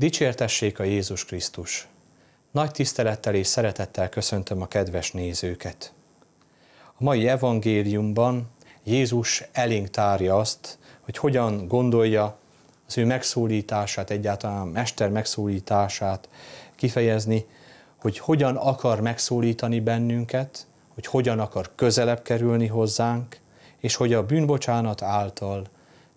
Dicsértessék a Jézus Krisztus! Nagy tisztelettel és szeretettel köszöntöm a kedves nézőket! A mai evangéliumban Jézus elénk tárja azt, hogy hogyan gondolja az ő megszólítását, egyáltalán a mester megszólítását kifejezni, hogy hogyan akar megszólítani bennünket, hogy hogyan akar közelebb kerülni hozzánk, és hogy a bűnbocsánat által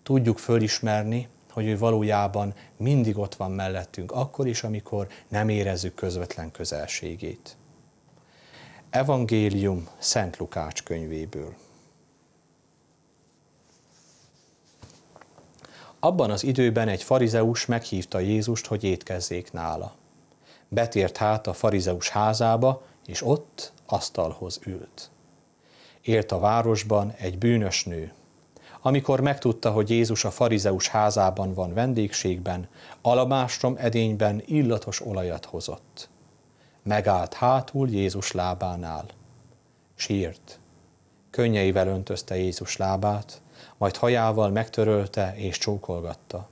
tudjuk fölismerni, hogy ő valójában mindig ott van mellettünk, akkor is, amikor nem érezzük közvetlen közelségét. Evangélium Szent Lukács könyvéből. Abban az időben egy farizeus meghívta Jézust, hogy étkezzék nála. Betért hát a farizeus házába, és ott asztalhoz ült. Élt a városban egy bűnös nő, amikor megtudta, hogy Jézus a farizeus házában van vendégségben, alabástrom edényben illatos olajat hozott. Megállt hátul Jézus lábánál. Sírt. Könnyeivel öntözte Jézus lábát, majd hajával megtörölte és csókolgatta.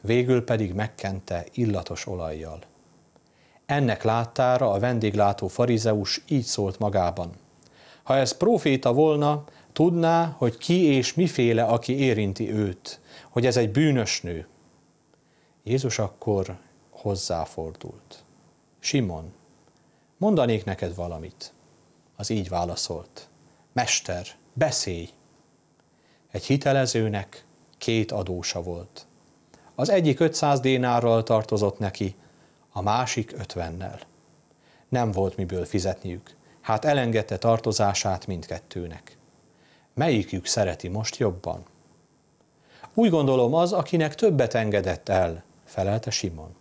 Végül pedig megkente illatos olajjal. Ennek láttára a vendéglátó farizeus így szólt magában. Ha ez proféta volna, Tudná, hogy ki és miféle, aki érinti őt, hogy ez egy bűnös nő. Jézus akkor hozzáfordult. Simon, mondanék neked valamit. Az így válaszolt. Mester, beszélj! Egy hitelezőnek két adósa volt. Az egyik 500 dénárral tartozott neki, a másik 50-nel. Nem volt miből fizetniük, hát elengedte tartozását mindkettőnek. Melyikük szereti most jobban? Úgy gondolom az, akinek többet engedett el, felelte Simon.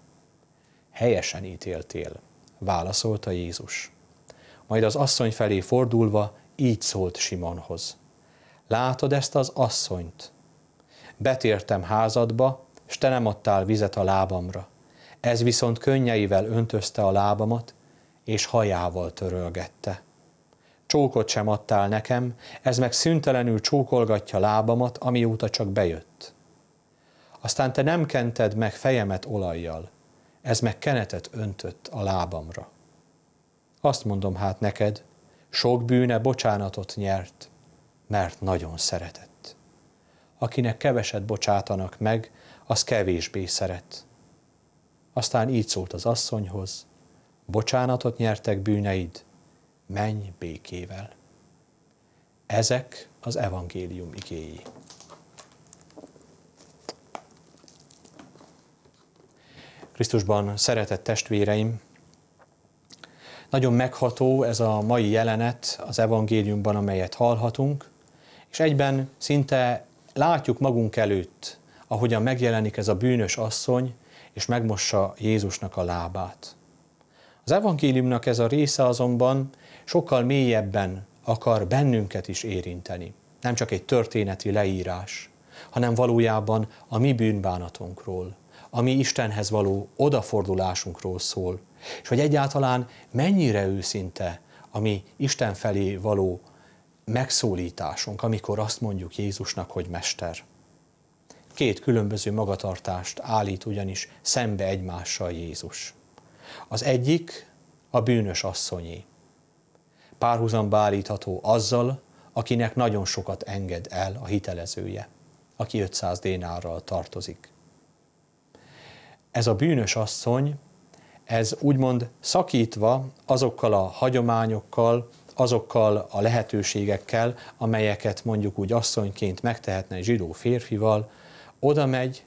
Helyesen ítéltél, válaszolta Jézus. Majd az asszony felé fordulva így szólt Simonhoz. Látod ezt az asszonyt? Betértem házadba, s te nem adtál vizet a lábamra. Ez viszont könnyeivel öntözte a lábamat, és hajával törölgette. Csókot sem adtál nekem, ez meg szüntelenül csókolgatja lábamat, amióta csak bejött. Aztán te nem kented meg fejemet olajjal, ez meg kenetet öntött a lábamra. Azt mondom hát neked, sok bűne bocsánatot nyert, mert nagyon szeretett. Akinek keveset bocsátanak meg, az kevésbé szeret. Aztán így szólt az asszonyhoz, bocsánatot nyertek bűneid, menj békével. Ezek az evangélium igéi. Krisztusban szeretett testvéreim, nagyon megható ez a mai jelenet az evangéliumban, amelyet hallhatunk, és egyben szinte látjuk magunk előtt, ahogyan megjelenik ez a bűnös asszony, és megmossa Jézusnak a lábát. Az evangéliumnak ez a része azonban sokkal mélyebben akar bennünket is érinteni. Nem csak egy történeti leírás, hanem valójában a mi bűnbánatunkról, a mi Istenhez való odafordulásunkról szól, és hogy egyáltalán mennyire őszinte a mi Isten felé való megszólításunk, amikor azt mondjuk Jézusnak, hogy Mester. Két különböző magatartást állít ugyanis szembe egymással Jézus. Az egyik a bűnös asszonyi párhuzamba állítható azzal, akinek nagyon sokat enged el a hitelezője, aki 500 dénárral tartozik. Ez a bűnös asszony, ez úgymond szakítva azokkal a hagyományokkal, azokkal a lehetőségekkel, amelyeket mondjuk úgy asszonyként megtehetne egy zsidó férfival, oda megy,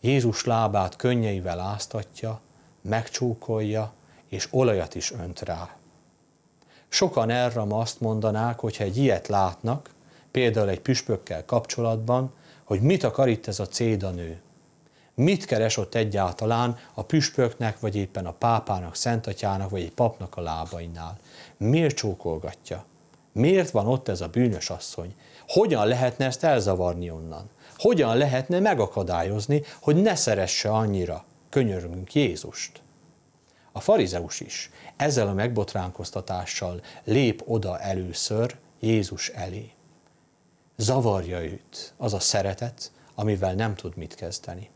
Jézus lábát könnyeivel áztatja, megcsókolja, és olajat is önt rá. Sokan erre ma azt mondanák, hogyha egy ilyet látnak, például egy püspökkel kapcsolatban, hogy mit akar itt ez a cédanő. Mit keres ott egyáltalán a püspöknek, vagy éppen a pápának, szentatyának, vagy egy papnak a lábainál? Miért csókolgatja? Miért van ott ez a bűnös asszony? Hogyan lehetne ezt elzavarni onnan? Hogyan lehetne megakadályozni, hogy ne szeresse annyira? Könyörgünk Jézust! A farizeus is ezzel a megbotránkoztatással lép oda először Jézus elé. Zavarja őt az a szeretet, amivel nem tud mit kezdeni.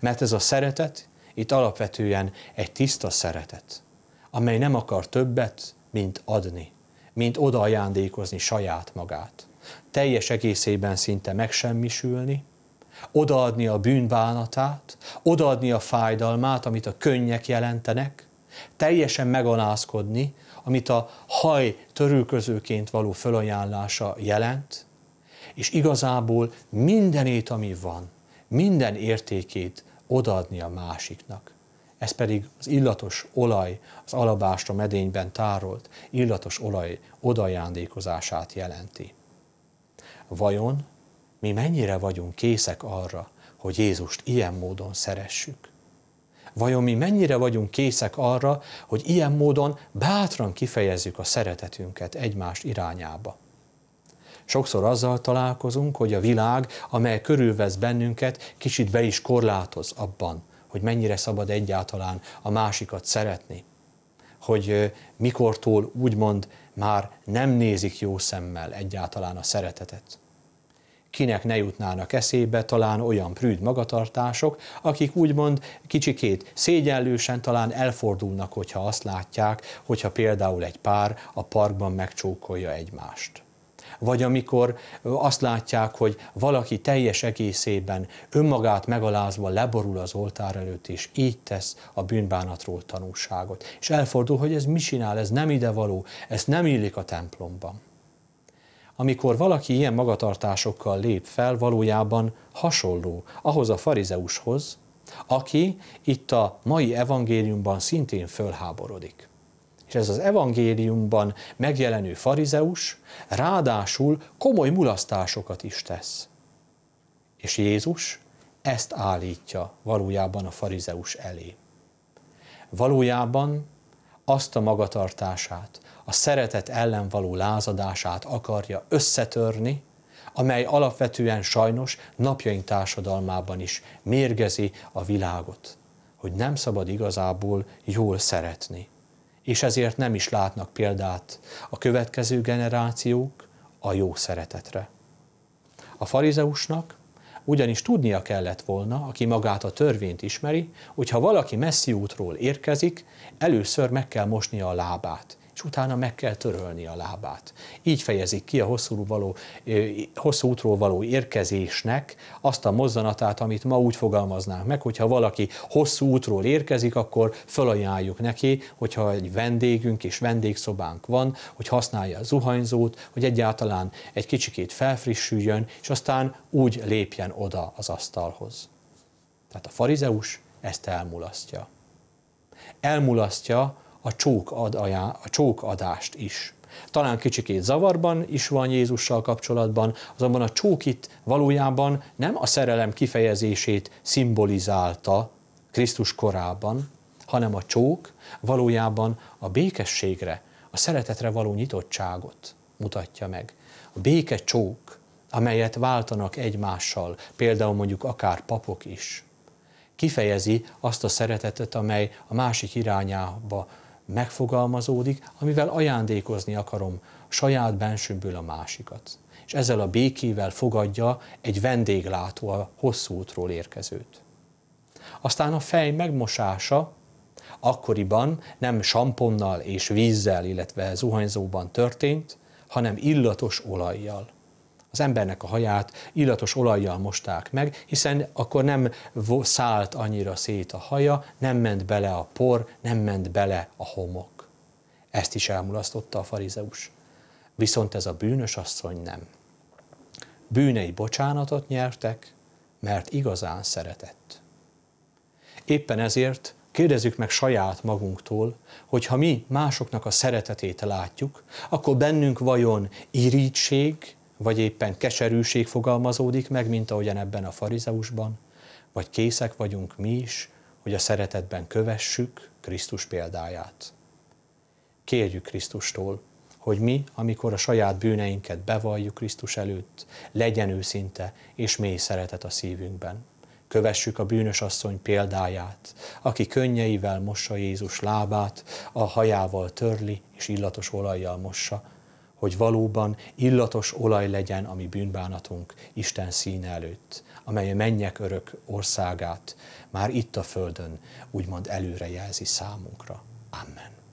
Mert ez a szeretet itt alapvetően egy tiszta szeretet, amely nem akar többet, mint adni, mint ajándékozni saját magát. Teljes egészében szinte megsemmisülni, odaadni a bűnbánatát, odaadni a fájdalmát, amit a könnyek jelentenek, teljesen megalázkodni, amit a haj törülközőként való fölajánlása jelent, és igazából mindenét, ami van, minden értékét odaadni a másiknak. Ez pedig az illatos olaj, az alabástra medényben tárolt illatos olaj odajándékozását jelenti. Vajon mi mennyire vagyunk készek arra, hogy Jézust ilyen módon szeressük? Vajon mi mennyire vagyunk készek arra, hogy ilyen módon bátran kifejezzük a szeretetünket egymás irányába? Sokszor azzal találkozunk, hogy a világ, amely körülvesz bennünket, kicsit be is korlátoz abban, hogy mennyire szabad egyáltalán a másikat szeretni. Hogy mikortól úgymond már nem nézik jó szemmel egyáltalán a szeretetet kinek ne jutnának eszébe talán olyan prűd magatartások, akik úgymond kicsikét szégyenlősen talán elfordulnak, hogyha azt látják, hogyha például egy pár a parkban megcsókolja egymást vagy amikor azt látják, hogy valaki teljes egészében önmagát megalázva leborul az oltár előtt, és így tesz a bűnbánatról tanúságot. És elfordul, hogy ez mi csinál, ez nem idevaló, ez nem illik a templomban amikor valaki ilyen magatartásokkal lép fel, valójában hasonló ahhoz a farizeushoz, aki itt a mai evangéliumban szintén fölháborodik. És ez az evangéliumban megjelenő farizeus ráadásul komoly mulasztásokat is tesz. És Jézus ezt állítja valójában a farizeus elé. Valójában azt a magatartását, a szeretet ellen való lázadását akarja összetörni, amely alapvetően sajnos napjaink társadalmában is mérgezi a világot, hogy nem szabad igazából jól szeretni. És ezért nem is látnak példát a következő generációk a jó szeretetre. A farizeusnak ugyanis tudnia kellett volna, aki magát a törvényt ismeri, hogy ha valaki messzi útról érkezik, először meg kell mosnia a lábát, és utána meg kell törölni a lábát. Így fejezik ki a hosszú, való, hosszú útról való érkezésnek azt a mozzanatát, amit ma úgy fogalmaznánk meg, hogyha valaki hosszú útról érkezik, akkor felajánljuk neki, hogyha egy vendégünk és vendégszobánk van, hogy használja a zuhanyzót, hogy egyáltalán egy kicsikét felfrissüljön, és aztán úgy lépjen oda az asztalhoz. Tehát a farizeus ezt elmulasztja. Elmulasztja a, csók ad a csókadást is. Talán kicsikét zavarban is van Jézussal kapcsolatban, azonban a csók itt valójában nem a szerelem kifejezését szimbolizálta Krisztus korában, hanem a csók valójában a békességre, a szeretetre való nyitottságot mutatja meg. A béke csók, amelyet váltanak egymással, például mondjuk akár papok is, kifejezi azt a szeretetet, amely a másik irányába megfogalmazódik, amivel ajándékozni akarom saját bensőmből a másikat. És ezzel a békével fogadja egy vendéglátó a hosszú útról érkezőt. Aztán a fej megmosása akkoriban nem samponnal és vízzel, illetve zuhanyzóban történt, hanem illatos olajjal az embernek a haját illatos olajjal mosták meg, hiszen akkor nem szállt annyira szét a haja, nem ment bele a por, nem ment bele a homok. Ezt is elmulasztotta a farizeus. Viszont ez a bűnös asszony nem. Bűnei bocsánatot nyertek, mert igazán szeretett. Éppen ezért Kérdezzük meg saját magunktól, hogy ha mi másoknak a szeretetét látjuk, akkor bennünk vajon irítség, vagy éppen keserűség fogalmazódik meg, mint ahogyan ebben a farizeusban, vagy készek vagyunk mi is, hogy a szeretetben kövessük Krisztus példáját. Kérjük Krisztustól, hogy mi, amikor a saját bűneinket bevalljuk Krisztus előtt, legyen őszinte és mély szeretet a szívünkben. Kövessük a bűnös asszony példáját, aki könnyeivel mossa Jézus lábát, a hajával törli és illatos olajjal mossa, hogy valóban illatos olaj legyen a mi bűnbánatunk Isten színe előtt, amely a mennyek örök országát már itt a földön úgymond előrejelzi számunkra. Amen.